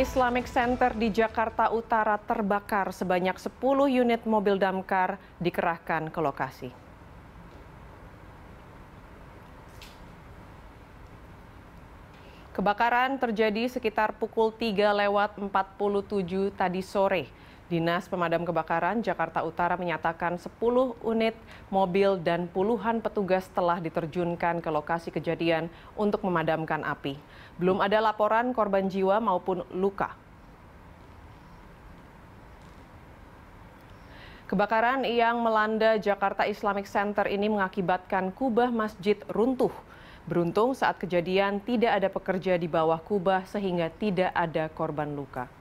Islamic Center di Jakarta Utara terbakar sebanyak 10 unit mobil damkar dikerahkan ke lokasi. Kebakaran terjadi sekitar pukul 3 lewat 47 tadi sore. Dinas Pemadam Kebakaran Jakarta Utara menyatakan 10 unit mobil dan puluhan petugas telah diterjunkan ke lokasi kejadian untuk memadamkan api. Belum ada laporan korban jiwa maupun luka. Kebakaran yang melanda Jakarta Islamic Center ini mengakibatkan kubah masjid runtuh. Beruntung saat kejadian tidak ada pekerja di bawah kubah sehingga tidak ada korban luka.